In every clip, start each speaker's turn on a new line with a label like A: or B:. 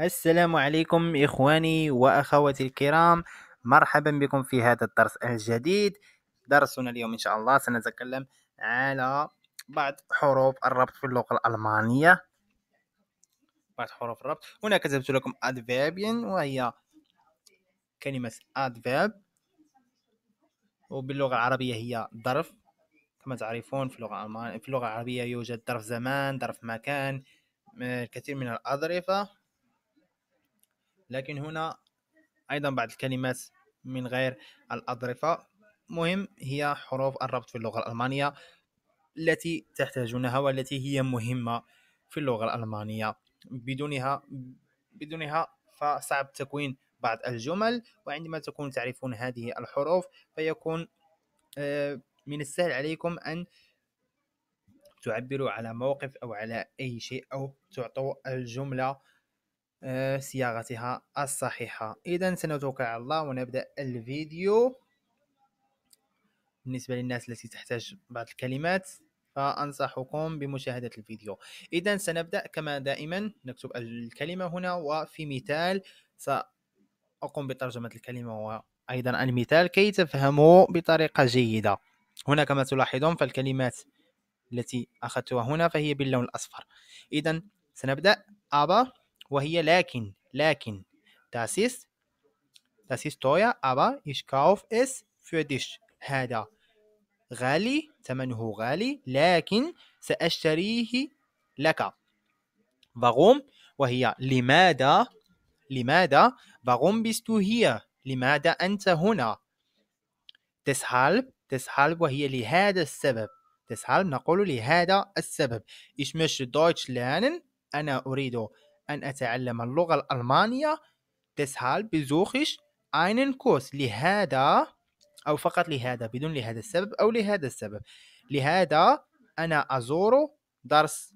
A: السلام عليكم إخواني وأخواتي الكرام مرحبا بكم في هذا الدرس الجديد درسنا اليوم إن شاء الله سنتكلم على بعض حروف الربط في اللغة الألمانية بعض حروف الربط هنا كتبت لكم adverbian وهي كلمة adverb وباللغة العربية هي ظرف كما تعرفون في اللغة الألمانية في اللغة العربية يوجد ظرف زمان ظرف مكان الكثير من الأظرفة لكن هنا أيضا بعض الكلمات من غير الاضرفه مهم هي حروف الربط في اللغة الألمانية التي تحتاجونها والتي هي مهمة في اللغة الألمانية بدونها بدونها فصعب تكوين بعض الجمل وعندما تكون تعرفون هذه الحروف فيكون آه، من السهل عليكم أن تعبروا على موقف أو على أي شيء أو تعطوا الجملة آه، صياغتها الصحيحة إذا سنتوكل على الله ونبدأ الفيديو بالنسبة للناس التي تحتاج بعض الكلمات فأنصحكم بمشاهدة الفيديو إذا سنبدأ كما دائما نكتب الكلمة هنا وفي مثال سأقوم بترجمة الكلمة وأيضا المثال كي تفهموا بطريقة جيدة هنا كما تلاحظون فالكلمات التي أخذتها هنا فهي باللون الأصفر إذا سنبدأ أبا وهي لكن لكن das ist das ist teuer aber ich kauf es für dich هذا غالي ثمنه غالي لكن سأشتريه لك warum وهي لماذا لماذا warum bist du hier لماذا أنت هنا deshalb deshalb وهي لهذا السبب deshalb نقول لهذا السبب ich möchte Deutsch lernen أنا أريد أن أتعلم اللغة الألمانية deshalb besuche ich einen Kurs لهذا أو فقط لهذا بدون لهذا السبب أو لهذا السبب لهذا أنا أزور درس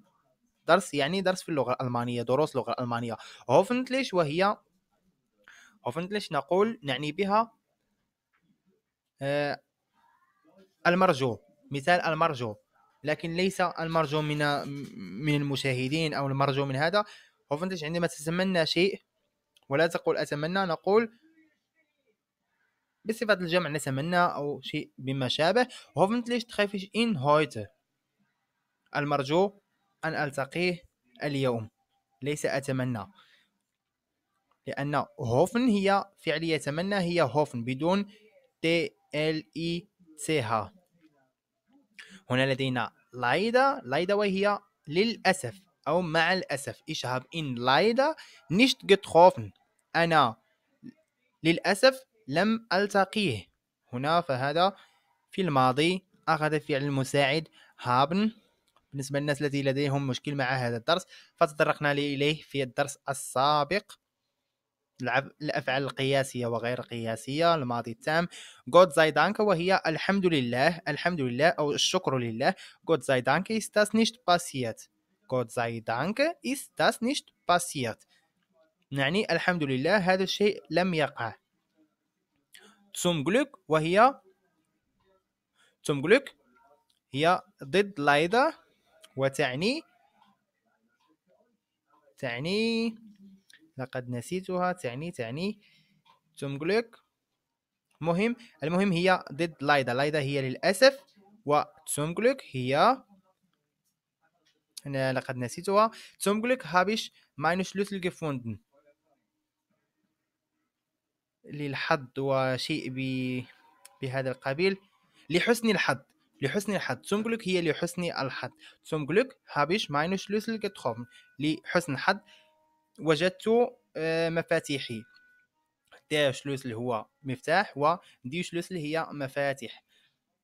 A: درس يعني درس في اللغة الألمانية دروس اللغة الألمانية هوفنتليش وهي هوفنتليش نقول نعني بها آه، المرجو مثال المرجو لكن ليس المرجو من من المشاهدين او المرجو من هذا هوفنتيش عندما تتمنى شيء ولا تقول أتمنى نقول بصفة الجمع نتمنى أو شيء بما شابه هوفنتليش تخافيش إن هويت المرجو أن ألتقيه اليوم ليس أتمنى لأن هوفن هي فعلية يتمنى هي هوفن بدون تي ال اي سي ها هنا لدينا لايدا لايدا وهي للأسف او مع الاسف ايش هاب ان لايدا نيشت getroffen انا للاسف لم التقيه هنا فهذا في الماضي اخذ فعل المساعد هابن بالنسبه للناس التي لديهم مشكل مع هذا الدرس فتطرقنا اليه في الدرس السابق الافعال القياسيه وغير القياسيه الماضي التام God sei Dank وهي الحمد لله الحمد لله او الشكر لله God sei Dank ist das nicht passiert Gott sei Dank ist das nicht passiert يعني الحمد لله هذا الشيء لم يقع zum Glück وهي zum Glück هي ضد leider وتعني تعني لقد نسيتها تعني تعني zum Glück مهم المهم هي ضد لايدا لايدا هي للأسف و zum Glück هي انا لقد نسيتها قلك هابش ماينوس لوتل جفوندن للحظ وشيء ب... بهذا القبيل لحسن الحظ لحسن الحظ قلك هي لحسن الحظ قلك هابش ماينوس لوتل getroffen لحسن الحظ وجدت آه، مفاتيحي دي شلوسل هو مفتاح و دي شلوسل هي مفاتيح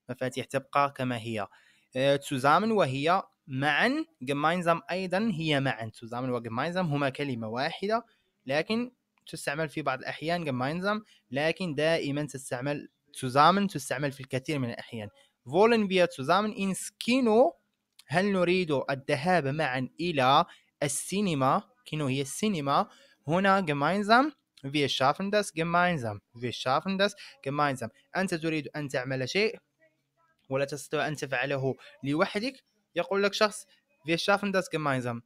A: مفاتيح تبقى كما هي آه، تزامن وهي معا gemeinsam أيضا هي معا zusammen وgemeinsam هما كلمة واحدة لكن تستعمل في بعض الأحيان gemeinsam لكن دائما تستعمل zusammen تستعمل في الكثير من الأحيان wollen wir zusammen ins Kino هل نريد الذهاب معا إلى السينما كينو هي السينما هنا gemeinsam wir schaffen das gemeinsam wir schaffen das gemeinsam أنت تريد أن تعمل شيء ولا تستطيع أن تفعله لوحدك يقول لك شخص wir schaffen das gemeinsam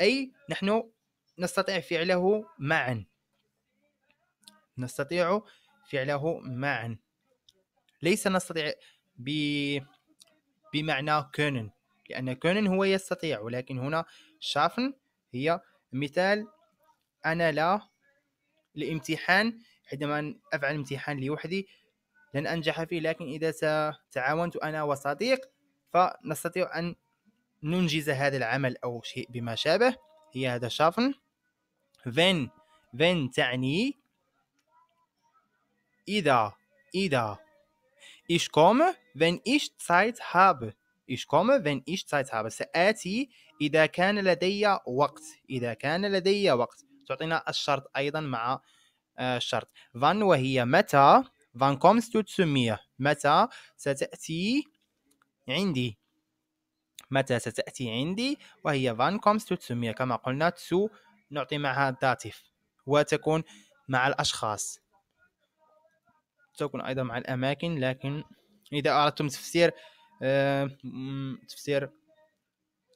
A: أي نحن نستطيع فعله معا نستطيع فعله معا ليس نستطيع ب... بمعنى كونن لأن كونن هو يستطيع ولكن هنا شافن هي مثال أنا لا الامتحان عندما أفعل امتحان لوحدي لن أنجح فيه لكن إذا تعاونت أنا وصديق فنستطيع أن ننجز هذا العمل أو شيء بما شابه هي هذا شافن فين فين تعني إذا إذا إيش كوم wenn ich Zeit habe إيش كوم wenn ich Zeit habe سآتي إذا كان لدي وقت إذا كان لدي وقت تعطينا الشرط أيضا مع آه، الشرط فان وهي متى فان kommst تو zu mir متى ستأتي عندي متى ستأتي عندي وهي فان كومس تسمي كما قلنا تسو نعطي معها الداتيف وتكون مع الأشخاص تكون أيضا مع الأماكن لكن إذا أردتم تفسير آه تفسير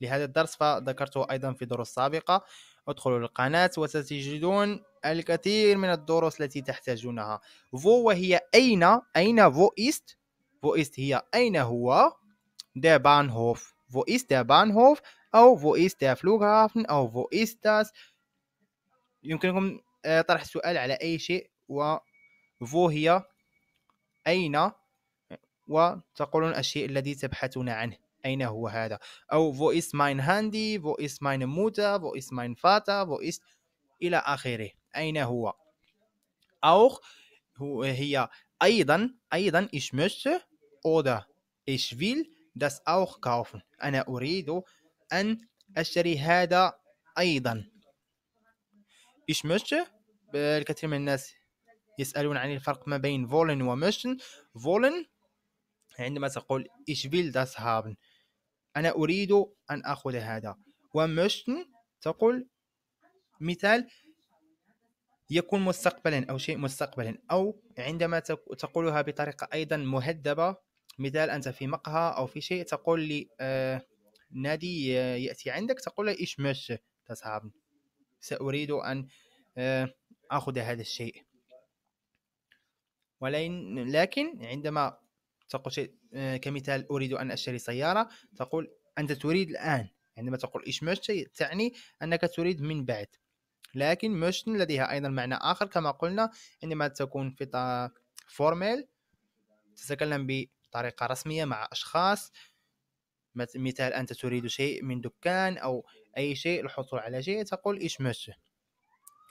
A: لهذا الدرس فذكرته أيضا في دروس سابقة ادخلوا القناة وستجدون الكثير من الدروس التي تحتاجونها فو وهي أين أين فو إيست فو إيست هي أين هو der Bahnhof? Wo ist der Bahnhof? أو wo ist der Flughafen أو wo ist das يمكنكم طرح السؤال على أي شيء و wo هي أين وتقولون الشيء الذي تبحثون عنه أين هو هذا أو wo ist mein Handy wo ist meine Mutter wo ist mein Vater wo ist إلى آخره أين هو أو هو هي أيضا أيضا ich möchte oder ich will das auch kaufen أنا أريد أن أشتري هذا أيضا ich möchte الكثير من الناس يسألون عن الفرق ما بين wollen ومشن wollen عندما تقول ich will das haben أنا أريد أن أخذ هذا ومشن تقول مثال يكون مستقبلا أو شيء مستقبلا أو عندما تقولها بطريقة أيضا مهذبة مثال انت في مقهى او في شيء تقول لي آه، نادي آه، ياتي عندك تقول له مش تصعب ساريد ان آه، اخذ هذا الشيء ولكن لكن عندما تقول شيء كمثال اريد ان اشتري سياره تقول انت تريد الان عندما تقول ايش مش تعني انك تريد من بعد لكن مش لديها ايضا معنى اخر كما قلنا عندما تكون في فورمال تتكلم ب بطريقه رسميه مع اشخاص مثال انت تريد شيء من دكان او اي شيء الحصول على شيء تقول ايش مش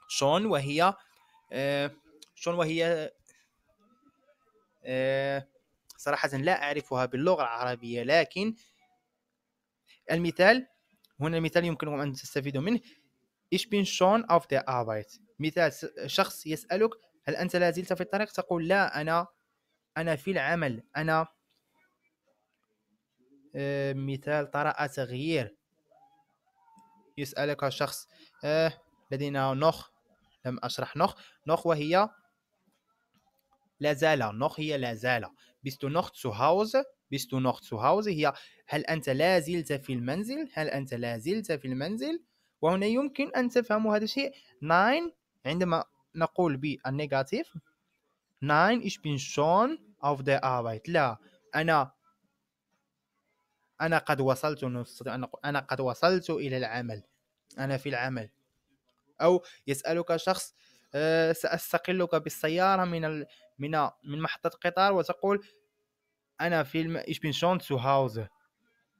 A: شون وهي آه، شون وهي آه، صراحة لا أعرفها باللغة العربية لكن المثال هنا المثال يمكنكم أن تستفيدوا منه إيش بين شون أوف ذا Arbeit مثال شخص يسألك هل أنت لا زلت في الطريق تقول لا أنا أنا في العمل أنا آه، مثال طرأ تغيير يسألك شخص آه، لدينا نخ لم أشرح نخ نخ وهي لا زال نخ هي لا زال بيست نخ تو هاوز بست نخ تو هاوز هي هل أنت لا زلت في المنزل هل أنت لا زلت في المنزل وهنا يمكن أن تفهموا هذا الشيء ناين عندما نقول بالنيجاتيف Nein, ich bin schon auf der Arbeit. لا أنا أنا قد وصلت أنا قد وصلت إلى العمل. أنا في العمل. أو يسألك شخص آه، سأستقلك بالسيارة من من من محطة قطار وتقول أنا في الم... ich bin schon zu Hause.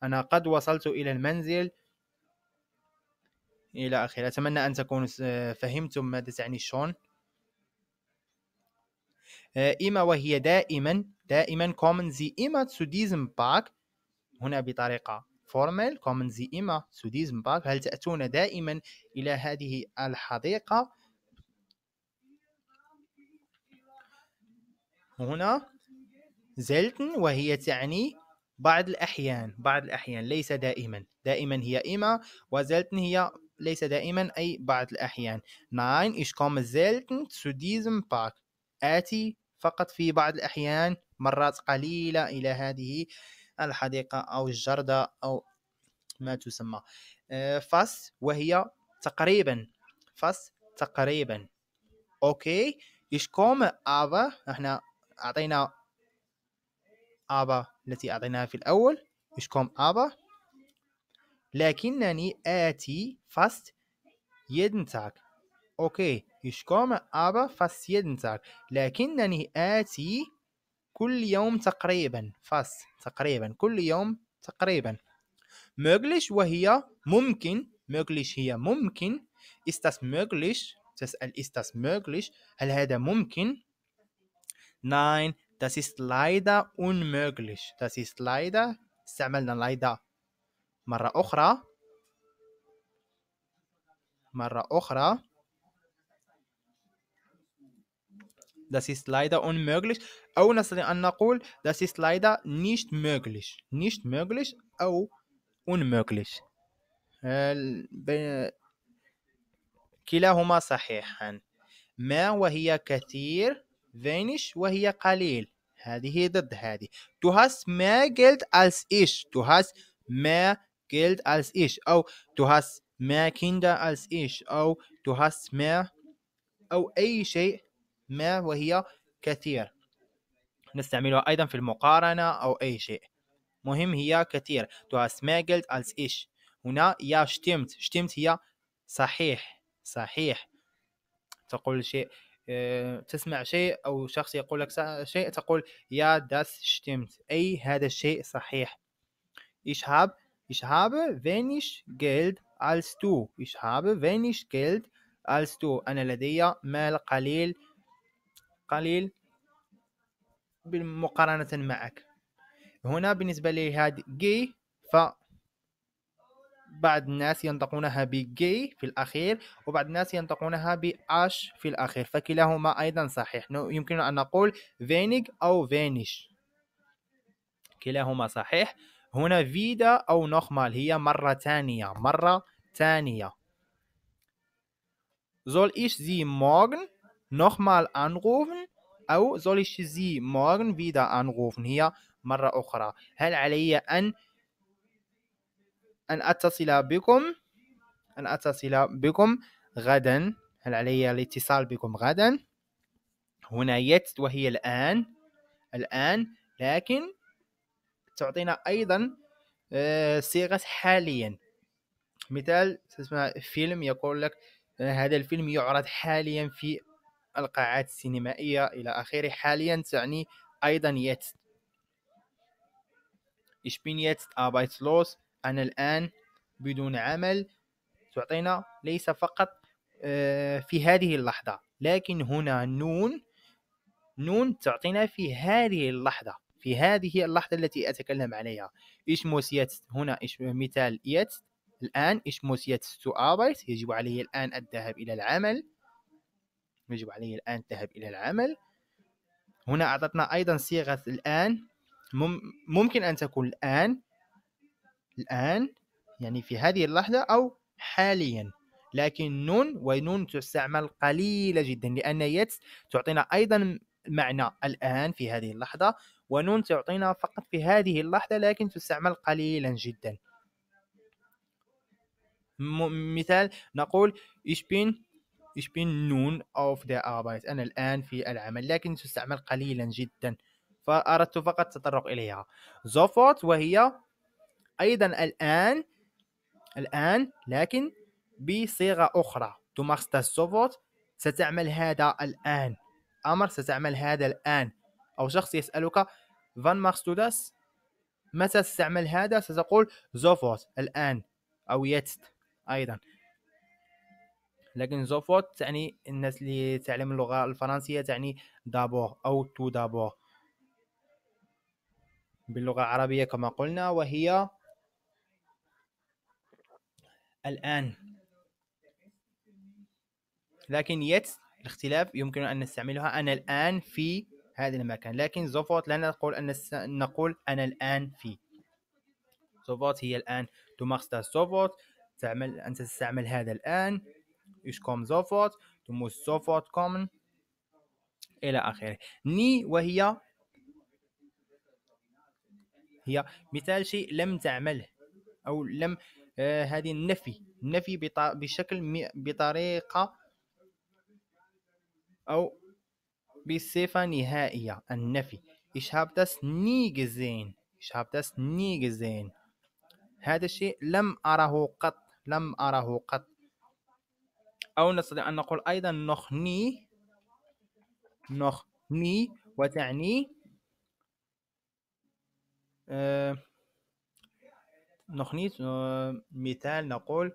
A: أنا قد وصلت إلى المنزل إلى آخره أتمنى أن تكونوا آه، فهمتم ماذا تعني شون آه، إما وهي دائما دائما كومن زي إما تسو ديزم باك هنا بطريقة فورمال كومن زي إما تسو ديزم باك هل تأتون دائما إلى هذه الحديقة هنا زلتن وهي تعني بعض الأحيان بعض الأحيان ليس دائما دائما هي إما وزلتن هي ليس دائما أي بعض الأحيان ناين إش komme زلتن تسو ديزم باك آتي فقط في بعض الأحيان مرات قليلة إلى هذه الحديقة أو الجردة أو ما تسمى آه، فاس وهي تقريبا فاس تقريبا أوكي كوم أبا احنا أعطينا أبا التي أعطيناها في الأول كوم أبا لكنني آتي فاست يدنتاك أوكي Ich komme aber fast jeden Tag. لكنني آتي كل يوم تقريبا fast تقريبا كل يوم تقريبا möglich وهي ممكن möglich هي ممكن ist das möglich تسأل ist das möglich هل هذا ممكن nein das ist leider unmöglich das ist leider استعملنا leider مرة أخرى مرة أخرى Das ist leider unmöglich. أو das ist leider nicht möglich. Nicht möglich auch unmöglich. كلاهما صحيحا. ما وهي كثير wenig وهي قليل. هذه ضد هذه. Du hast mehr Geld als ich. Du hast mehr Geld als ich. أو du hast mehr Kinder als ich. أو du hast mehr أو أي شيء ما وهي كثير نستعملها أيضا في المقارنة أو أي شيء مهم هي كثير تو hast mehr Geld als إيش هنا يا شتمت شتمت هي صحيح صحيح تقول شيء آه، تسمع شيء أو شخص يقول لك شيء تقول يا داس شتمت أي هذا الشيء صحيح إيش هاب إيش هاب wenig جلد als تو إيش هاب wenig جلد als تو أنا لدي مال قليل قليل مقارنة معك هنا بالنسبة لهذه جي ف بعض الناس ينطقونها بجي في الأخير وبعض الناس ينطقونها بأش في الأخير فكلاهما أيضا صحيح يمكننا أن نقول فينيج أو فينيش كلاهما صحيح هنا فيدا أو نخمال هي مرة ثانية مرة ثانية زول إيش زي موغن nochmal anrufen أو soll ich Sie morgen wieder anrufen هي مرة أخرى هل علي أن أن أتصل بكم أن أتصل بكم غدا هل علي الاتصال بكم غدا هنا jetzt وهي الآن الآن لكن تعطينا أيضا صيغة حاليا مثال تسمع فيلم يقول لك هذا الفيلم يعرض حاليا في القاعات السينمائية إلى آخره حاليا تعني أيضا يتست Ich bin jetzt لوس أنا الآن بدون عمل تعطينا ليس فقط آه، في هذه اللحظة لكن هنا نون نون تعطينا في هذه اللحظة في هذه اللحظة التي أتكلم عليها إيش موسيت هنا إيش مثال يت الآن إيش موسيت آه، تو يجب علي الآن الذهاب إلى العمل يجب علي الآن الذهاب إلى العمل هنا أعطتنا أيضا صيغة الآن ممكن أن تكون الآن الآن يعني في هذه اللحظة أو حاليا لكن نون ونون تستعمل قليلة جدا لأن يتس تعطينا أيضا معنى الآن في هذه اللحظة ونون تعطينا فقط في هذه اللحظة لكن تستعمل قليلا جدا مثال نقول ich bin Ich bin nun auf der Arbeit. أنا الآن في العمل، لكن تستعمل قليلا جدا. فأردت فقط التطرق إليها. sofort وهي أيضا الآن الآن لكن بصيغة أخرى. Du machst das sofort. ستعمل هذا الآن. أمر ستعمل هذا الآن. أو شخص يسألك wann machst du das؟ متى تستعمل هذا؟ ستقول sofort الآن أو jetzt أيضا. لكن زوفوت تعني الناس اللي تعلم اللغه الفرنسيه تعني دابور او تو دابور باللغه العربيه كما قلنا وهي الان لكن يت الاختلاف يمكن ان نستعملها انا الان في هذا المكان لكن زوفوت لا نقول ان نقول انا الان في زوفوت هي الان تمارس سوفوت تعمل انت تستعمل هذا الآن ich komme sofort du musst sofort kommen إلى آخره ني وهي هي مثال شيء لم تعمله أو لم آه هذه النفي النفي بشكل بطريقة أو بصفة نهائية النفي ايش هابتس ني جزين ايش هابتس ني جزين هذا الشيء لم أره قط لم أره قط أو نستطيع أن نقول أيضا نخني نخني وتعني آه، نخني آه، مثال نقول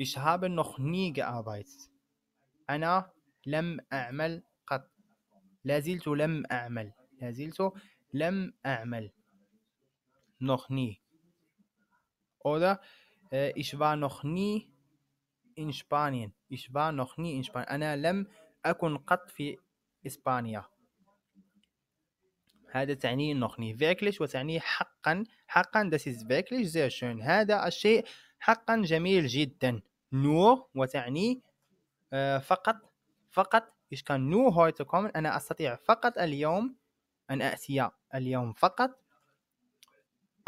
A: Ich habe noch nie gearbeitet. أنا لم أعمل قط. لازلت لم أعمل. لازلت لم أعمل. Noch nie. Oder ich war noch nie in Spanien. Ich war noch nie in Spanien. أنا لم أكن قط في إسبانيا. هذا تعني noch nie wirklich وتعني حقا حقا das ist wirklich sehr schön. هذا الشيء حقا جميل جدا. nur وتعني فقط فقط ich kann nur heute kommen أنا أستطيع فقط اليوم أن أأتي اليوم فقط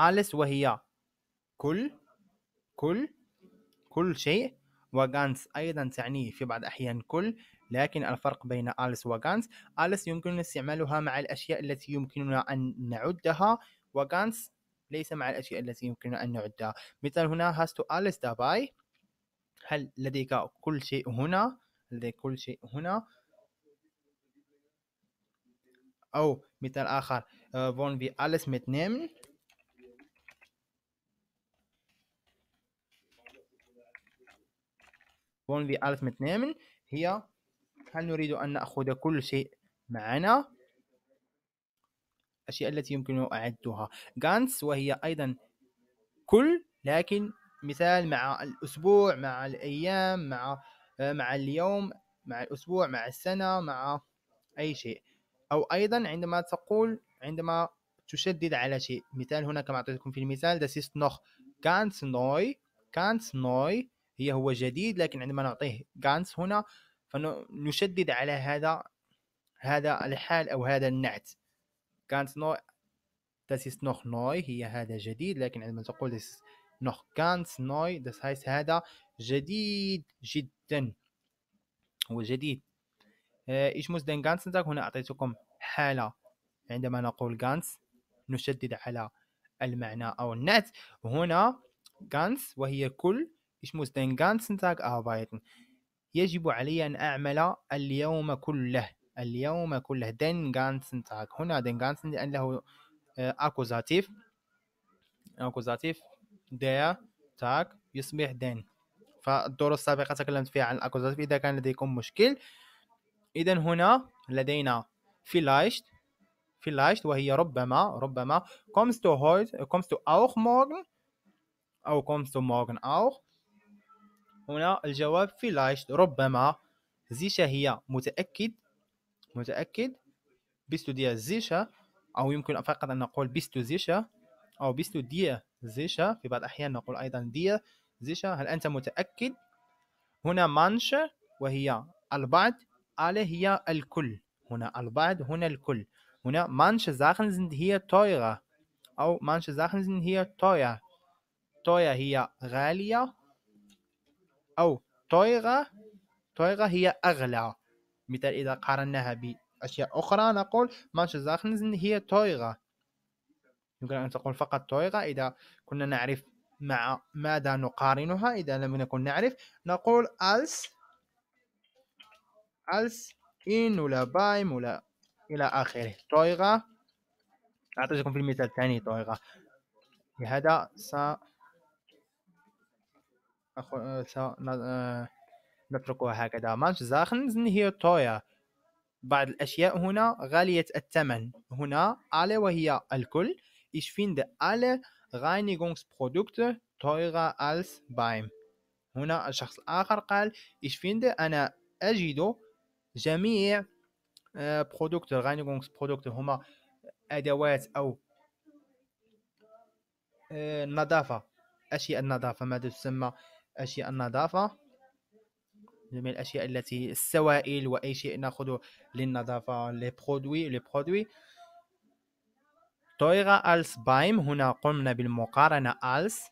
A: alles وهي كل كل كل شيء وغانس أيضا تعني في بعض الأحيان كل لكن الفرق بين أليس وغانس أليس يمكننا استعمالها مع الأشياء التي يمكننا أن نعدها وغانس ليس مع الأشياء التي يمكننا أن نعدها مثال هنا has to Alice داباي هل لديك كل شيء هنا لديك كل شيء هنا أو مثال آخر wollen آه، wir alles mitnehmen بون في ألف متنامن هي هل نريد أن نأخذ كل شيء معنا الأشياء التي يمكن أعدها غانس وهي أيضا كل لكن مثال مع الأسبوع مع الأيام مع مع اليوم مع الأسبوع مع السنة مع أي شيء أو أيضا عندما تقول عندما تشدد على شيء مثال هنا كما أعطيتكم في المثال das ist noch ganz neu ganz neu هي هو جديد لكن عندما نعطيه جانس هنا فنشدد على هذا هذا الحال او هذا النعت كانت نو das نوخ نوي هي هذا جديد لكن عندما تقول das نوخ ganz نوي داس هايس هذا جديد جدا هو جديد آه، ايش muss دين ganzen هنا أعطيتكم حالة عندما نقول ganz نشدد على المعنى أو النعت هنا ganz وهي كل Ich muss den ganzen Tag arbeiten. يجب علي أن أعمل اليوم كله. اليوم كله den ganzen Tag. هنا den ganzen Tag. له أكوزاتيف أكوزاتيف der Tag يصبح den. فالدور السابقة تكلمت فيها عن الأكوزاتيف إذا كان لديكم مشكل. إذا هنا لدينا vielleicht vielleicht وهي ربما ربما kommst du heute kommst du auch morgen أو kommst du morgen auch هنا الجواب في فيلايشت ربما زيشا هي متأكد متأكد بيستو دي زيشا أو يمكن فقط أن نقول بيستو زيشا أو بيستو دي زيشا في بعض الأحيان نقول أيضا دي زيشا هل أنت متأكد هنا مانش وهي البعض على هي الكل هنا البعض هنا الكل هنا مانش زاخن زند هي تويغا أو مانش زاخن زند هي تويا تويا هي غالية أو تويغا تويغا هي أغلى مثال إذا قارناها بأشياء أخرى نقول زاخنزن هي تويغا يمكن أن تقول فقط تويغا إذا كنا نعرف مع ماذا نقارنها إذا لم نكن نعرف نقول ألس ألس إن ولا بايم ولا إلى آخره تويغا أعطيكم في المثال الثاني تويغا لهذا س اخو أه، أه، نتركها هكذا زاخن خلينا هي تويا بعض الاشياء هنا غاليه الثمن هنا على وهي الكل ich finde alle برودكت teurer الس بايم هنا الشخص الآخر قال فين ده أنا أجد جميع برودكت أه، برودكت هما أدوات أو نظافة أشياء النظافة ماذا تسمى أشياء النظافة جميع الأشياء التي السوائل وأي شيء نأخذه للنظافة لي برودوي لي برودوي تويغا ألس بايم هنا قمنا بالمقارنة ألس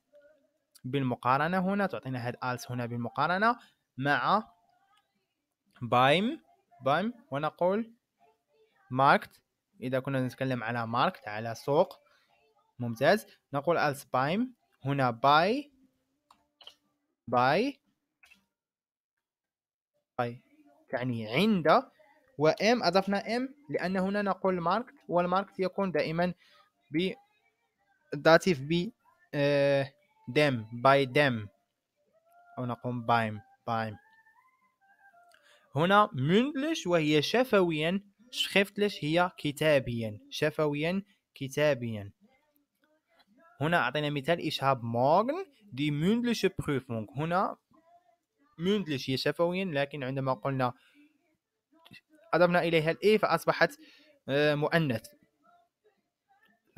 A: بالمقارنة هنا تعطينا هاد ألس هنا بالمقارنة مع بايم بايم ونقول ماركت إذا كنا نتكلم على ماركت على سوق ممتاز نقول ألس بايم هنا باي باي باي يعني عند و ام أضفنا ام لأن هنا نقول ماركت والماركت يكون دائما ب داتيف ب دم باي دم أو نقوم بايم بايم هنا مندلش وهي شفويا شخفتلش هي كتابيا شفويا كتابيا هنا أعطينا مثال ich habe morgen die mündliche Prüfung هنا mündlich هي شفويا لكن عندما قلنا أضفنا إليها الإي فأصبحت آه، مؤنث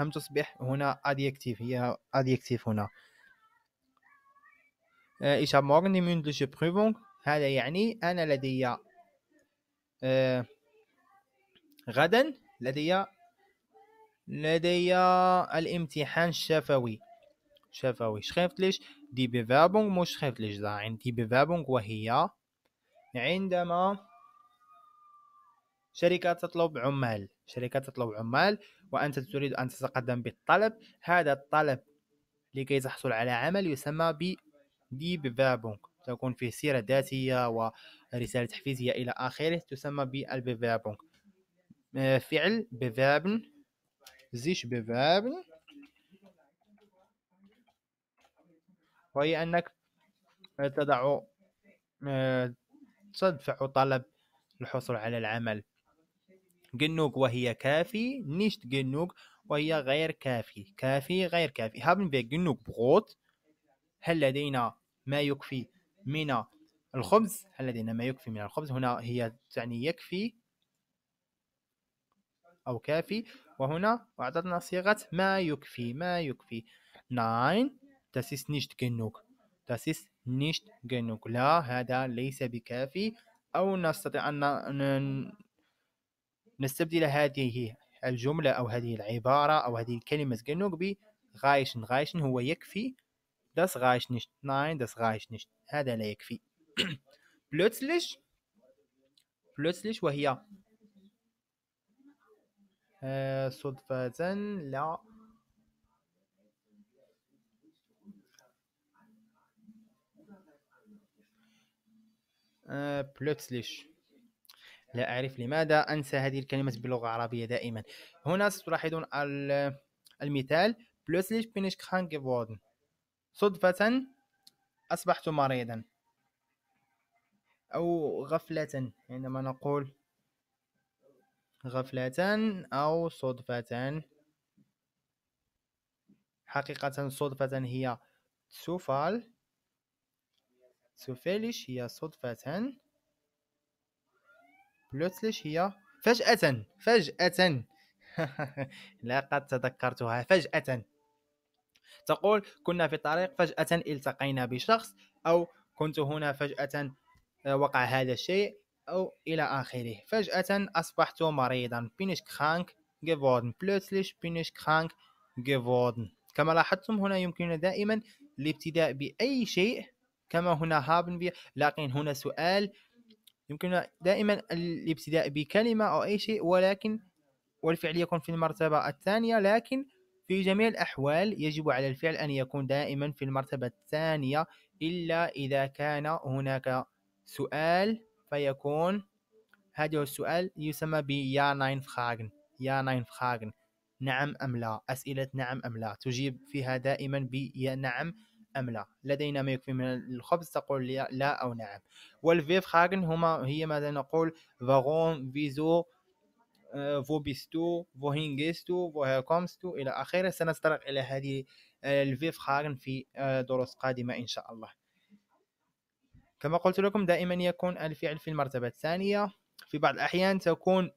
A: لم تصبح هنا adjective هي adjective هنا ich habe morgen die mündliche Prüfung هذا يعني أنا لدي آه، غدا لدي لدي الامتحان الشفوي شفوي شخفت ليش دي بيفابونغ مش شخفت ليش ذا عندي يعني بيفابونغ وهي عندما شركة تطلب عمال شركة تطلب عمال وأنت تريد أن تتقدم بالطلب هذا الطلب لكي تحصل على عمل يسمى ب دي فابونغ تكون فيه سيرة ذاتية ورسالة تحفيزية إلى آخره تسمى بالبيفابونغ آه، فعل بفابن زيش bewerben, وهي أنك آه، تضع آه، تدفع طلب الحصول على العمل جنوك وهي كافي نيشت جنوك وهي غير كافي كافي غير كافي هابن wir جنوك بغوت هل لدينا ما يكفي من الخبز هل لدينا ما يكفي من الخبز هنا هي تعني يكفي أو كافي وهنا أعطتنا صيغة ما يكفي ما يكفي ناين داس نيشت جنوك داس نيشت جنوك لا هذا ليس بكافي أو نستطيع أن نستبدل هذه الجملة أو هذه العبارة أو هذه الكلمة جنوك بغايشن غايشن هو يكفي داس غايش نيشت ناين داس غايش نيشت هذا لا يكفي بلوتسليش بلوتسليش وهي آه، صدفة لا آه، بلوتسليش لا أعرف لماذا أنسى هذه الكلمة باللغة العربية دائما هنا ستلاحظون المثال بلوتسليش bin ich صدفة أصبحت مريضا أو غفلة عندما نقول غفلة أو صدفة حقيقة صدفة هي سوفال سوفاليش هي صدفة بلوتليش هي فجأة فجأة لقد تذكرتها فجأة تقول كنا في الطريق فجأة التقينا بشخص أو كنت هنا فجأة وقع هذا الشيء أو إلى آخره فجأة أصبحت مريضا بينش كرانك geworden plötzlich bin ich krank geworden كما لاحظتم هنا يمكننا دائما الابتداء بأي شيء كما هنا haben wir لكن هنا سؤال يمكننا دائما الابتداء بكلمة أو أي شيء ولكن والفعل يكون في المرتبة الثانية لكن في جميع الأحوال يجب على الفعل أن يكون دائما في المرتبة الثانية إلا إذا كان هناك سؤال فيكون هذا السؤال يسمى ب يا ناين فخاغن يا ناين فخاغن نعم أم لا أسئلة نعم أم لا تجيب فيها دائما ب يا نعم أم لا لدينا ما يكفي من الخبز تقول لا أو نعم والفيف خاغن هما هي ماذا نقول فاغون فيزو آه، فو بيستو فو هينجيستو فو هاكومستو إلى آخره سنتطرق إلى هذه آه، الفيف خاغن في آه، دروس قادمة إن شاء الله كما قلت لكم دائما يكون الفعل في المرتبة الثانية في بعض الأحيان تكون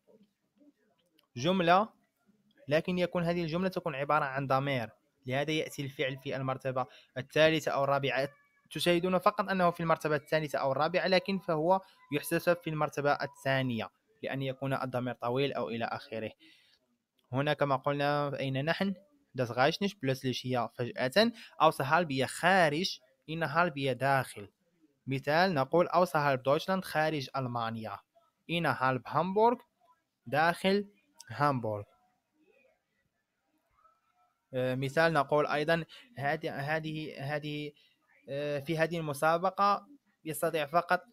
A: جملة لكن يكون هذه الجملة تكون عبارة عن ضمير لهذا يأتي الفعل في المرتبة الثالثة أو الرابعة تشاهدون فقط أنه في المرتبة الثالثة أو الرابعة لكن فهو يحتسب في المرتبة الثانية لأن يكون الضمير طويل أو إلى آخره هنا كما قلنا أين نحن das reicht nicht plötzlich hier فجأة أو سهال بي خارج إن هال بي داخل مثال نقول هالب دويتشلاند خارج ألمانيا هالب هامبورغ داخل هامبورغ آه، مثال نقول أيضا هذه هذه آه، في هذه المسابقة يستطيع فقط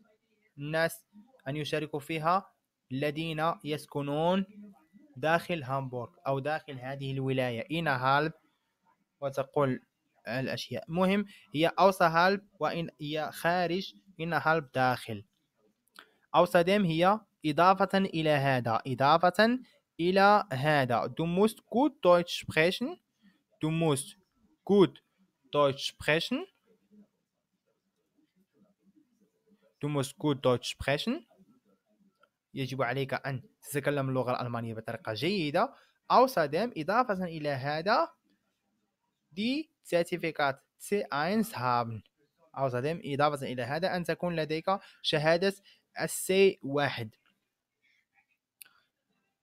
A: الناس أن يشاركوا فيها الذين يسكنون داخل هامبورغ أو داخل هذه الولاية هالب وتقول الأشياء مهم هي اوسا هالب وإن هي خارج إن هالب داخل أوسى هي إضافة إلى هذا إضافة إلى هذا du musst gut Deutsch sprechen du musst gut Deutsch sprechen du musst gut Deutsch sprechen يجب عليك أن تتكلم اللغة الألمانية بطريقة جيدة أو صدام إضافة إلى هذا دي سيرتيفيكات C1 haben. Außerdem, إضافة إلى هذا، أن تكون لديك شهادة السي واحد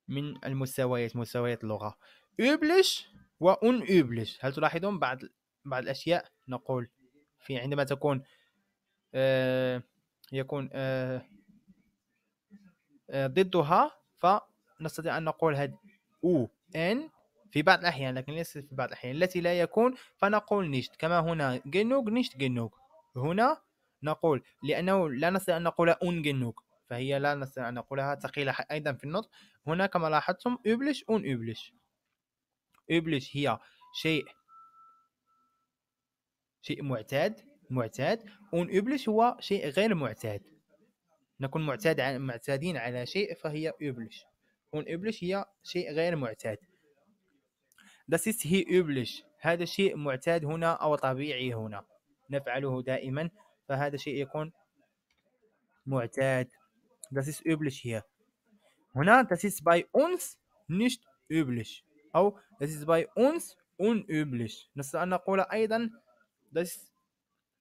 A: من المستويات مستويات اللغة üblich و unüblich هل تلاحظون بعض بعض الأشياء نقول في عندما تكون آه يكون آه آه ضدها فنستطيع أن نقول هاد u n في بعض الأحيان لكن ليس في بعض الأحيان التي لا يكون فنقول نشت كما هنا جنوك نشت جنوك هنا نقول لأنه لا نستطيع أن نقول أون جنوك فهي لا نستطيع أن نقولها ثقيلة أيضا في النطق هنا كما لاحظتم أبلش أون أبلش أبلش هي شيء شيء معتاد معتاد أون أبلش هو شيء غير معتاد نكون معتاد معتادين على شيء فهي أبلش أون أبلش هي شيء غير معتاد Das ist hier üblich. هذا شيء معتاد هنا أو طبيعي هنا نفعله دائما فهذا شيء يكون معتاد Das ist üblich hier. هنا das ist bei uns nicht üblich أو das ist bei uns unüblich. نستطيع أن نقول أيضا das,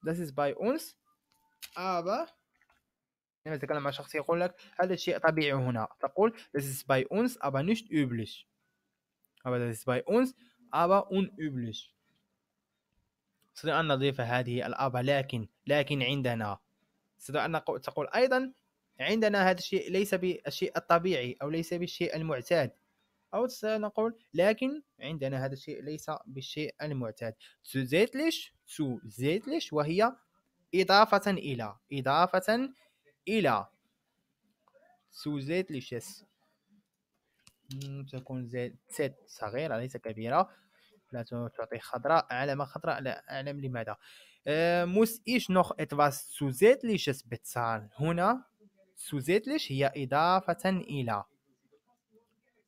A: das ist bei uns aber لما تتكلم مع شخص يقول لك هذا الشيء طبيعي هنا تقول das ist bei uns aber nicht üblich aber das ist bei uns aber unüblich يستطيع أن نضيف هذه الأبا لكن لكن عندنا يستطيع أن تقول أيضا عندنا هذا الشيء ليس بالشيء الطبيعي أو ليس بالشيء المعتاد أو سنقول لكن عندنا هذا الشيء ليس بالشيء المعتاد تزيتلش تزيتلش وهي إضافة إلى إضافة إلى تزيتلش تكون زائد زائد صغيرة ليس كبيرة لا تعطي خضراء علامة خضراء على أعلم لماذا آه، موس إيش نوخ إتواس ليش سبيتسال هنا ليش هي إضافة إلى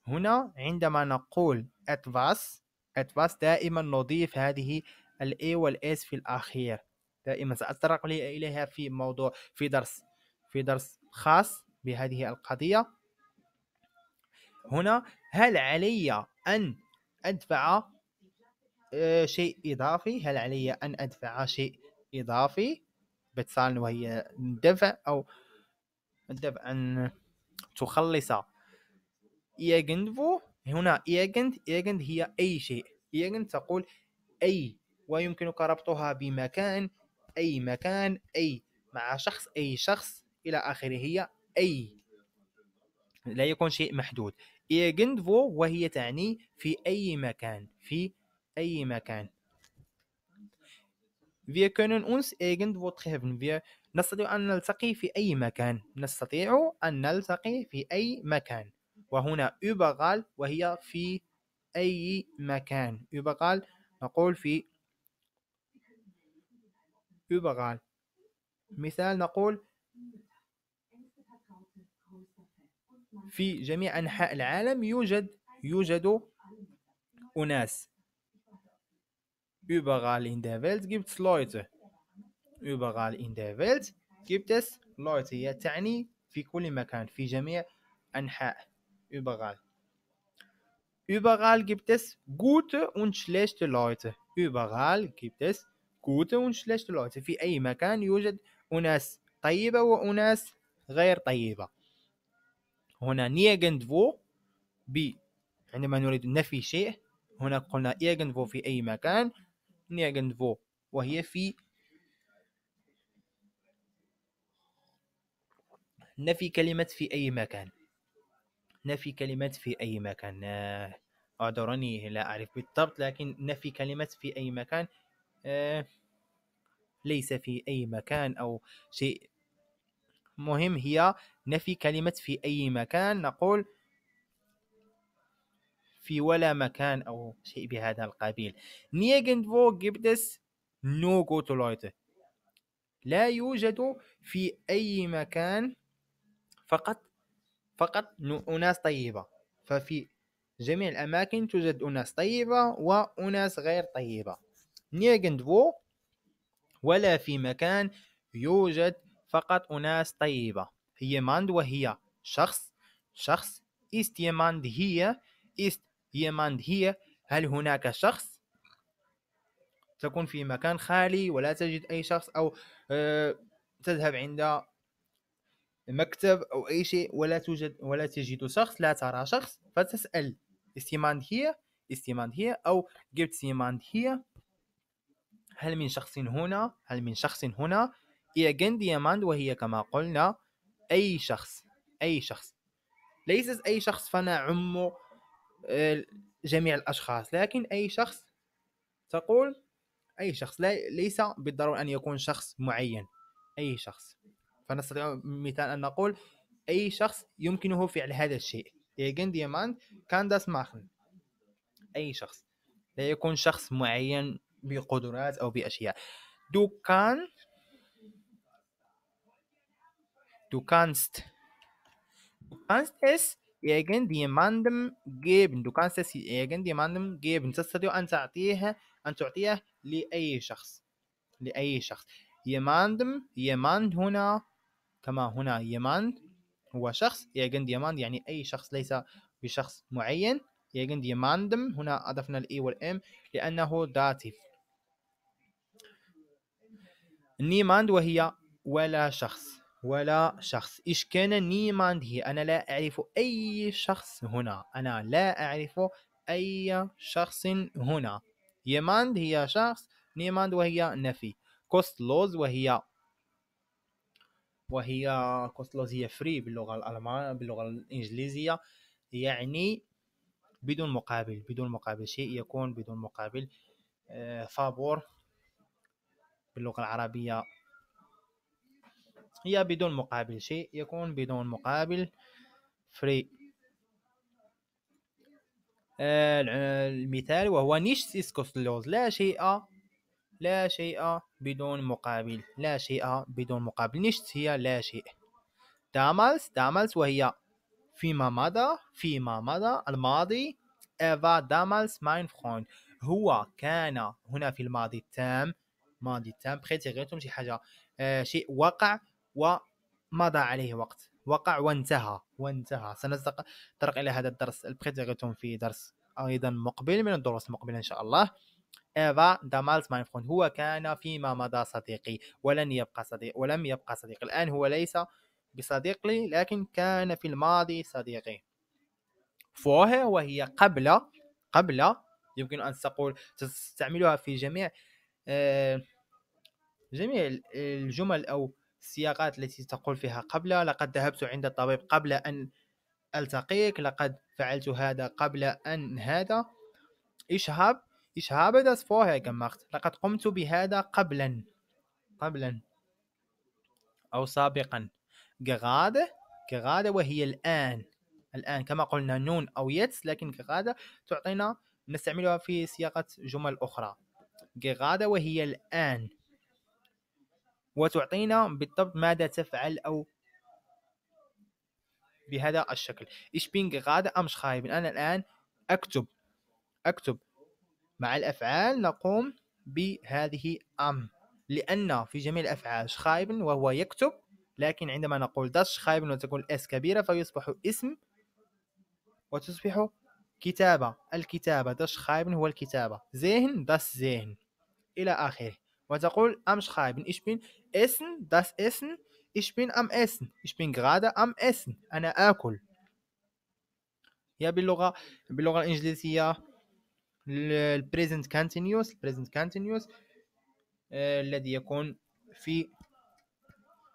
A: هنا عندما نقول إتواس إتواس دائما نضيف هذه الاي والاس في الأخير دائما سأتطرق إليها في موضوع في درس في درس خاص بهذه القضية هنا هل علي أن أدفع آه، شيء إضافي هل علي أن أدفع شيء إضافي بتصال وهي الدفع أو الدفع أن تخلص إيجندفو هنا إيجند إيجند هي أي شيء إيجند تقول أي ويمكنك ربطها بمكان أي مكان أي مع شخص أي شخص إلى آخره هي أي لا يكون شيء محدود إيرجندفو وهي تعني في أي مكان في أي مكان Wir können uns irgendwo treffen. Wir نستطيع أن نلتقي في أي مكان. نستطيع أن نلتقي في أي مكان. وهنا überall وهي في أي مكان. überall نقول في überall. مثال نقول في جميع أنحاء العالم يوجد يوجد أناس überall in der Welt gibt es Leute überall in der Welt gibt es Leute هي تعني في كل مكان في جميع أنحاء überall überall gibt es gute und schlechte Leute überall gibt es gute und schlechte Leute في أي مكان يوجد أناس طيبة وأناس غير طيبة هنا فو ب عندما نريد نفي شيء هنا قلنا فو في أي مكان فو وهي في نفي كلمة في أي مكان نفي كلمة في أي مكان آه، أعذرني لا أعرف بالضبط لكن نفي كلمة في أي مكان آه، ليس في أي مكان أو شيء مهم هي نفي كلمة في أي مكان نقول في ولا مكان أو شيء بهذا القبيل nirgendwo gibt es gute Leute لا يوجد في أي مكان فقط فقط أناس طيبة ففي جميع الأماكن توجد أناس طيبة وأناس غير طيبة nirgendwo ولا في مكان يوجد فقط أناس طيبة يماند وهي شخص شخص است يماند هي است يماند هي هل هناك شخص تكون في مكان خالي ولا تجد أي شخص أو آه، تذهب عند مكتب أو أي شيء ولا توجد ولا تجد شخص لا ترى شخص فتسأل ist هي hier هي أو جبت jemand هي هل من شخص هنا هل من شخص هنا يماند وهي كما قلنا اي شخص اي شخص ليس اي شخص فانا عمه آه، جميع الاشخاص لكن اي شخص تقول اي شخص لا ليس بالضروره ان يكون شخص معين اي شخص فنستطيع مثال ان نقول اي شخص يمكنه فعل هذا الشيء يجن ديماند كان داس ماخن اي شخص لا يكون شخص معين بقدرات او باشياء دو كان Du kannst. Du kannst es irgendjemandem geben. Du kannst es irgendjemandem geben. تستطيع أن تعطيها أن تعطيه لأي شخص. لأي شخص. jemandem jemand هنا كما هنا jemand هو شخص irgendjemand يعني أي شخص ليس بشخص معين irgendjemandem هنا أضفنا الإي والإم لأنه داتيف niemand وهي ولا شخص ولا شخص إيش كان نيماند هي أنا لا أعرف أي شخص هنا أنا لا أعرف أي شخص هنا يماند هي شخص نيماند وهي نفي كوستلوز وهي وهي كوستلوز هي فري باللغة الألمانية باللغة الإنجليزية يعني بدون مقابل بدون مقابل شيء يكون بدون مقابل فابور آه، باللغة العربية هي بدون مقابل شيء يكون بدون مقابل فري آه، المثال وهو نيش لوز لا شيء لا شيء بدون مقابل لا شيء بدون مقابل نيشت هي لا شيء دامالس دامالس وهي فيما مضى فيما مضى الماضي إيفا دامالس ماين فخوند هو كان هنا في الماضي التام ماضي التام بخيتي غيرتم شي حاجة آه شيء وقع ومضى عليه وقت وقع وانتهى وانتهى سنتطرق الى هذا الدرس البريتيغيتوم في درس ايضا مقبل من الدروس المقبله ان شاء الله ايفا دامالت ماينفخون هو كان فيما مضى صديقي ولن يبقى صديق ولم يبقى صديق الان هو ليس بصديق لي لكن كان في الماضي صديقي فوه وهي قبل قبل يمكن ان تقول تستعملها في جميع آه، جميع الجمل او السياقات التي تقول فيها قبل لقد ذهبت عند الطبيب قبل أن ألتقيك لقد فعلت هذا قبل أن هذا إشهاب إشهاب داس habe جمعت لقد قمت بهذا قبلا قبلا أو سابقا جغادة جغادة وهي الآن الآن كما قلنا نون أو يتس لكن جغادة تعطينا نستعملها في سياقة جمل أخرى جغادة وهي الآن وتعطينا بالضبط ماذا تفعل أو بهذا الشكل إيش بينغ غادة أم شخايبن أنا الآن أكتب أكتب مع الأفعال نقوم بهذه أم لأن في جميع الأفعال شخايبن وهو يكتب لكن عندما نقول داش شخايبن وتكون اس كبيرة فيصبح اسم وتصبح كتابة الكتابة داش خايبن هو الكتابة زين داس زين إلى آخره وتقول أم شخايبن إيش بين Essen, das Essen, ich bin am Essen. Ich bin gerade am Essen. أنا آكل. يا باللغة باللغة الإنجليزية البريزنت كانتينيوس البريزنت كانتينيوس الذي يكون في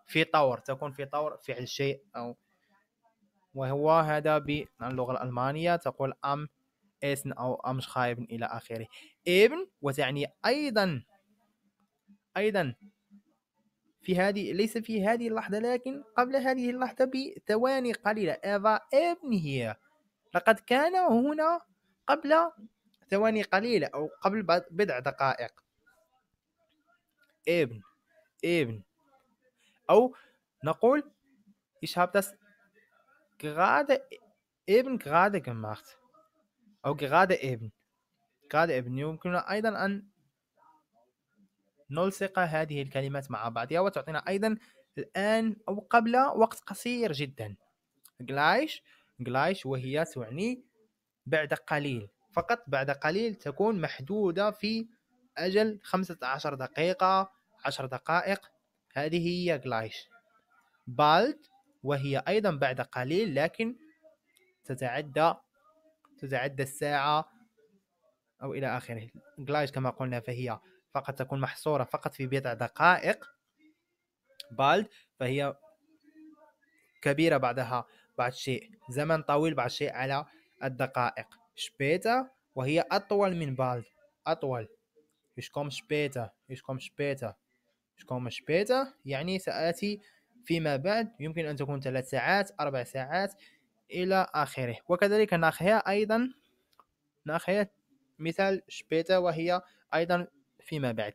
A: في طور تكون في طور فعل شيء أو وهو هذا باللغة الألمانية تقول أم اسن أو أم شخايب إلى آخره ابن وتعني أيضا أيضا في هذه ليس في هذه اللحظة لكن قبل هذه اللحظة بثواني قليلة إيفا ابن هي لقد كان هنا قبل ثواني قليلة أو قبل بضع دقائق ابن ابن أو نقول ich habe das gerade eben gerade gemacht أو gerade eben gerade eben يمكننا أيضا أن نلصق هذه الكلمات مع بعضها وتعطينا أيضا الآن أو قبل وقت قصير جدا gleich gleich وهي تعني بعد قليل فقط بعد قليل تكون محدودة في أجل 15 دقيقة 10 دقائق هذه هي gleich بالد وهي أيضا بعد قليل لكن تتعدى تتعدى الساعة أو إلى آخره gleich كما قلنا فهي فقط تكون محصورة فقط في بضع دقائق بالد فهي كبيرة بعدها بعد شيء زمن طويل بعد شيء على الدقائق شبيتا وهي أطول من بالد أطول كوم شبيتا كوم شبيتا كوم شبيتا يعني سآتي فيما بعد يمكن أن تكون ثلاث ساعات أربع ساعات إلى آخره وكذلك ناخيا أيضا ناخيا مثال شبيتا وهي أيضا فيما بعد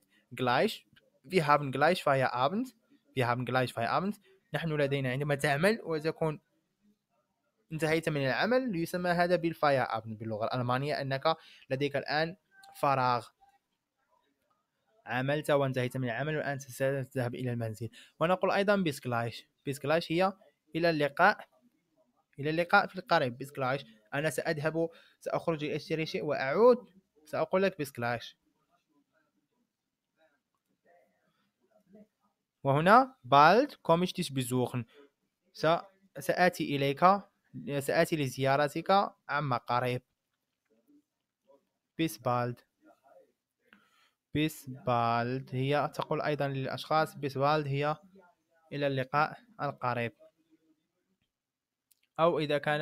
A: في هابن غلايش haben ابند في هابن غلايش gleich ابند نحن لدينا عندما تعمل وتكون انتهيت من العمل يسمى هذا ابند باللغة الألمانية أنك لديك الآن فراغ عملت وانتهيت من العمل والآن ستذهب إلى المنزل ونقول أيضا بيسكلايش بيسكلايش هي إلى اللقاء إلى اللقاء في القريب بيسكلايش أنا سأذهب سأخرج لأشتري شيء وأعود سأقول لك بيسكلايش وهنا بالد komme ich بزوخن سآتي إليك سآتي لزيارتك عما قريب بيس بالد بيس بالد هي تقول أيضا للأشخاص بيس بالد هي إلى اللقاء القريب أو إذا كان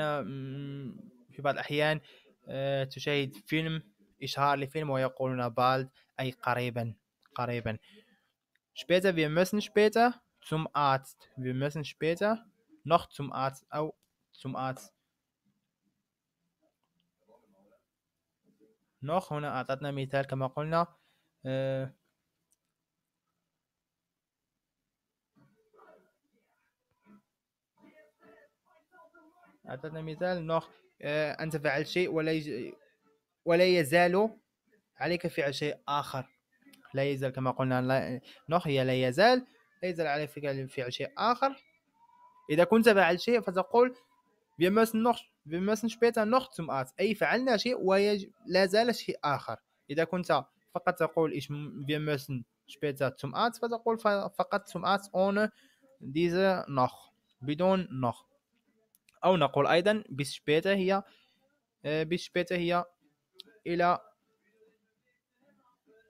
A: في بعض الأحيان آه، تشاهد فيلم إشهار لفيلم ويقولون بالد أي قريبا قريبا Später, wir müssen später zum Arzt. Wir müssen später noch zum Arzt. Au, zum Arzt. noch هنا أعطتنا مثال كما قلنا آه أعطتنا مثال نوخ آه أن تفعل شيء ولا يج... ولا يزال عليك فعل شيء آخر لا يزال كما قلنا لا... هي لا يزال لا يزال على فكرة فعل شيء آخر إذا كنت فعل شيء فتقول wir müssen noch wir müssen später noch zum أي فعلنا شيء ولا زال شيء آخر إذا كنت فقط تقول ايش wir müssen später zum فتقول فقط zum ات ohne diese noch بدون noch أو نقول أيضا bis هي bis آه، später هي إلى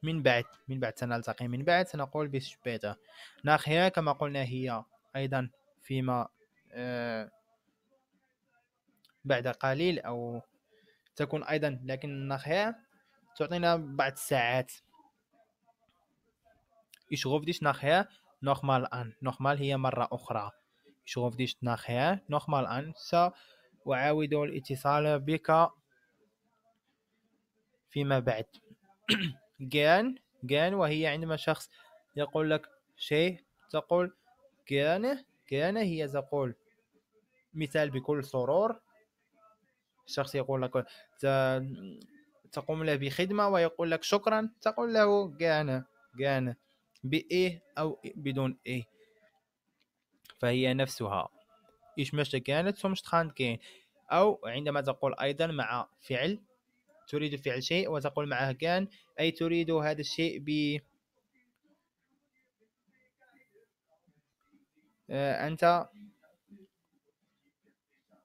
A: من بعد من بعد سنلتقي من بعد سنقول بسبيتا ناخيا كما قلنا هي أيضا فيما آه، بعد قليل أو تكون أيضا لكن ناخيا تعطينا بعض الساعات ich rufe dich nachher nochmal an هي مرة أخرى ich rufe dich nachher nochmal an سأعاود الاتصال بك فيما بعد جان جان وهي عندما شخص يقول لك شيء تقول جان جان هي تقول مثال بكل سرور الشخص يقول لك تقوم له بخدمة ويقول لك شكرا تقول له كان كان بإيه أو بدون إيه فهي نفسها إيش مش كانت ثم كان أو عندما تقول أيضا مع فعل تريد فعل شيء وتقول معه كان أي تريد هذا الشيء ب آه، أنت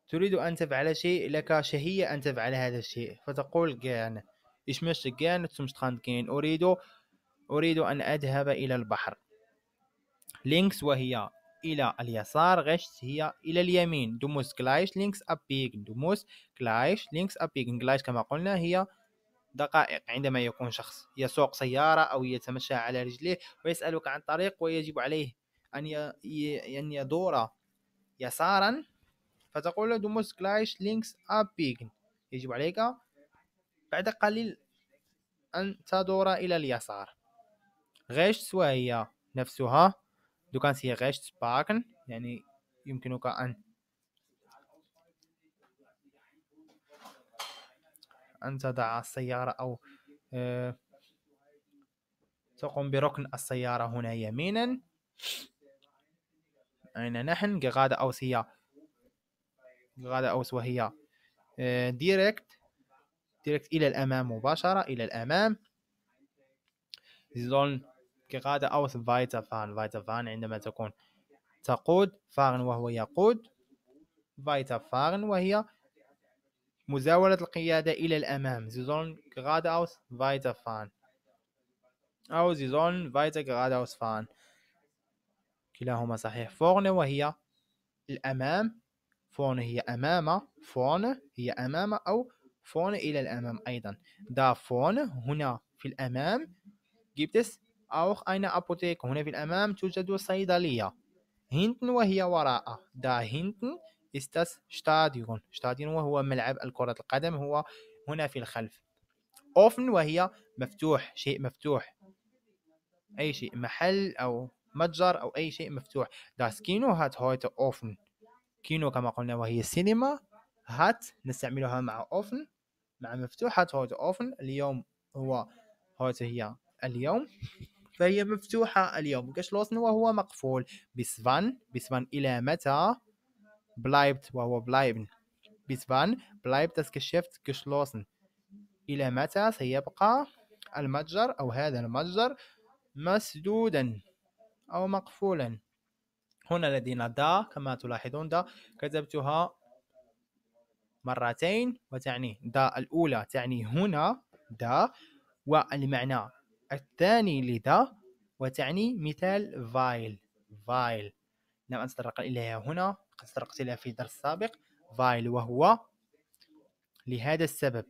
A: تريد أن تفعل شيء لك شهية أن تفعل هذا الشيء فتقول كان Ich möchte كان zum Strand كان أريد أريد أن أذهب إلى البحر links وهي الى اليسار غشت هي الى اليمين دوموس كلايش لينكس ابيك دوموس كلايش لينكس ابيك كلايش كما قلنا هي دقائق عندما يكون شخص يسوق سيارة أو يتمشى على رجليه ويسألك عن طريق ويجب عليه أن أن يدور يسارا فتقول له دوموس كلايش لينكس ابيك يجب عليك بعد قليل أن تدور إلى اليسار غيشت وهي نفسها Du kannst hier rechts parken, يعني يمكنك أن أن تضع السيارة أو آه، تقوم بركن السيارة هنا يمينا أين نحن غادة سيا غادة أوس وهي ديريكت آه، ديريكت إلى الأمام مباشرة إلى الأمام زون كقادة أو فايتا فان فايتا فان عندما تكون تقود فارن وهو يقود فايتا فارن وهي مزاولة القيادة إلى الأمام زيزون فايتا فان أو زيزون فايتا weiter geradeaus فان كلاهما صحيح فورن وهي الأمام فورن هي أمام فورن هي أمام أو فورن إلى الأمام أيضا دا فورن هنا في الأمام جيبتس أو أين أبوتيك هنا في الأمام توجد صيدلية هينتن وهي وراء دا هينتن استاس شتاديون شتاديون وهو ملعب الكرة القدم هو هنا في الخلف أوفن وهي مفتوح شيء مفتوح أي شيء محل أو متجر أو أي شيء مفتوح داس كينو هات هويت أوفن كينو كما قلنا وهي سينما هات نستعملها مع أوفن مع مفتوح هات هويت أوفن اليوم هو هويت هي اليوم فهي مفتوحة اليوم كشلوسن وهو مقفول بسفان بسفان إلى متى بلايبت وهو بلايبن بسفان بلايبت كشفت كشلوسن إلى متى سيبقى المتجر أو هذا المتجر مسدودا أو مقفولا هنا لدينا دا كما تلاحظون دا كتبتها مرتين وتعني دا الأولى تعني هنا دا والمعنى الثاني لذا وتعني مثال فايل فايل لم نعم، أتطرق إليها هنا قد تطرقت إليها في درس سابق فايل وهو لهذا السبب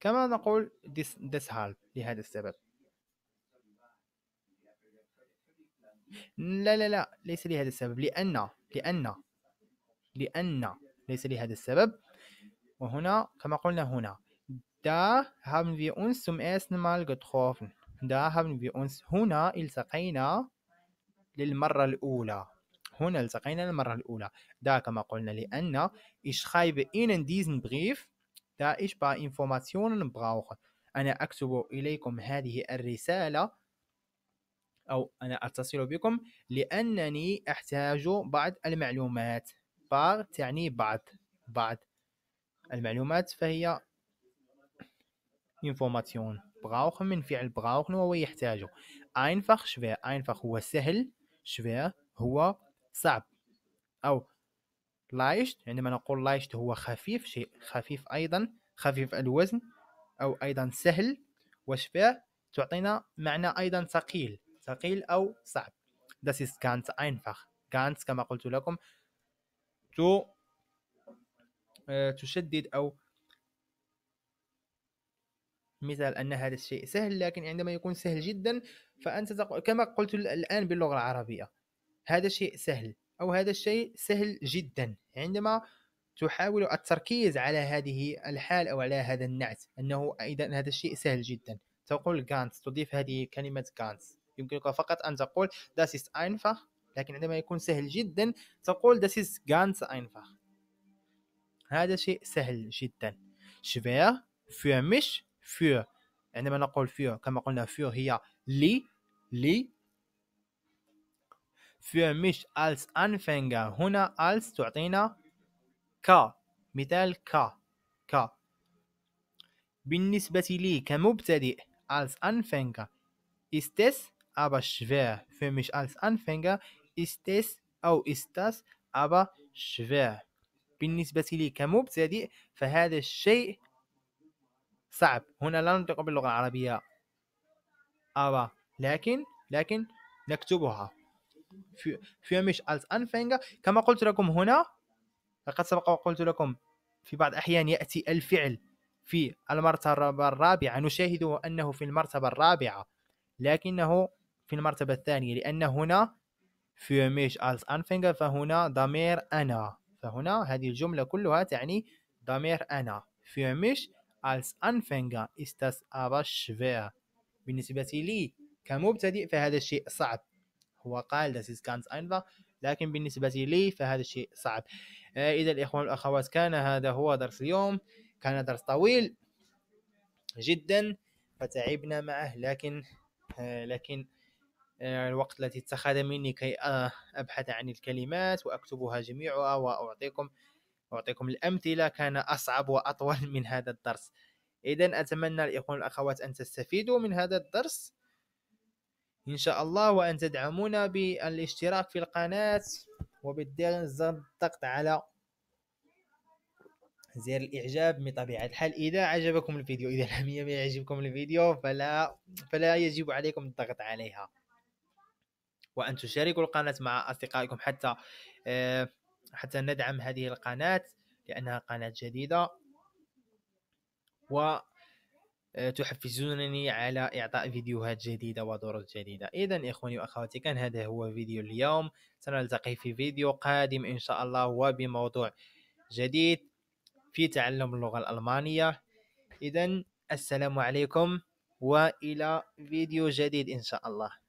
A: كما نقول help لهذا السبب لا لا لا ليس لهذا السبب لأن لأن لأن ليس لهذا السبب وهنا كما قلنا هنا da haben wir uns zum ersten Mal getroffen. Da haben wir uns هنا التقينا للمرة الأولى. هنا التقينا للمرة الأولى. Da كما قلنا لأن ich schreibe Ihnen diesen Brief, da ich paar Informationen brauche. أنا أكتب إليكم هذه الرسالة أو أنا أتصل بكم لأنني أحتاج بعض المعلومات. بعض تعني بعض بعض المعلومات فهي انفورماسيون brauchen من فعل brauchen وهو يحتاجه einfach schwer einfach هو سهل schwer هو صعب أو لايشت عندما نقول لايشت هو خفيف شيء خفيف أيضا خفيف الوزن أو أيضا سهل وشفاء تعطينا معنى أيضا ثقيل ثقيل أو صعب Das ist ganz einfach ganz كما قلت لكم تو آه، تشدد أو مثال ان هذا الشيء سهل لكن عندما يكون سهل جدا فانت تقول كما قلت الان باللغه العربيه هذا شيء سهل او هذا الشيء سهل جدا عندما تحاول التركيز على هذه الحال او على هذا النعت انه ايضا هذا الشيء سهل جدا تقول غانس تضيف هذه كلمه غانس يمكنك فقط ان تقول das ist einfach لكن عندما يكون سهل جدا تقول das ist ganz einfach هذا شيء سهل جدا schwer für mich فور عندما نقول فور كما قلنا فور هي لي لي فور مش als Anfänger هنا als تعطينا ك مثال ك ك بالنسبة لي كمبتدئ als Anfänger ist es aber schwer für mich als Anfänger ist es أو ist das aber schwer بالنسبة لي كمبتدئ فهذا الشيء صعب هنا لا ننطق باللغة العربية أرى آه، لكن لكن نكتبها في مش als Anfänger كما قلت لكم هنا لقد سبق وقلت لكم في بعض الأحيان يأتي الفعل في المرتبة الرابعة نشاهده أنه في المرتبة الرابعة لكنه في المرتبة الثانية لأن هنا في مش als Anfänger فهنا ضمير أنا فهنا هذه الجملة كلها تعني ضمير أنا في مش als Anfänger ist das aber schwer. بالنسبة لي كمبتدئ فهذا الشيء صعب هو قال das ist ganz einfach لكن بالنسبة لي فهذا الشيء صعب إذا الإخوان والأخوات كان هذا هو درس اليوم كان درس طويل جدا فتعبنا معه لكن آه، لكن آه، الوقت الذي اتخذ مني كي آه، أبحث عن الكلمات وأكتبها جميعها وأعطيكم أعطيكم الأمثلة كان أصعب وأطول من هذا الدرس إذا أتمنى الإخوان والأخوات أن تستفيدوا من هذا الدرس إن شاء الله وأن تدعمونا بالاشتراك في القناة وبالضغط الضغط على زر الاعجاب من طبيعه الحال اذا عجبكم الفيديو اذا لم يعجبكم الفيديو فلا فلا يجب عليكم الضغط عليها وان تشاركوا القناه مع اصدقائكم حتى آه حتى ندعم هذه القناة لأنها قناة جديدة و تحفزونني على إعطاء فيديوهات جديدة ودروس جديدة إذا إخواني وأخواتي كان هذا هو فيديو اليوم سنلتقي في فيديو قادم إن شاء الله وبموضوع جديد في تعلم اللغة الألمانية إذا السلام عليكم وإلى فيديو جديد إن شاء الله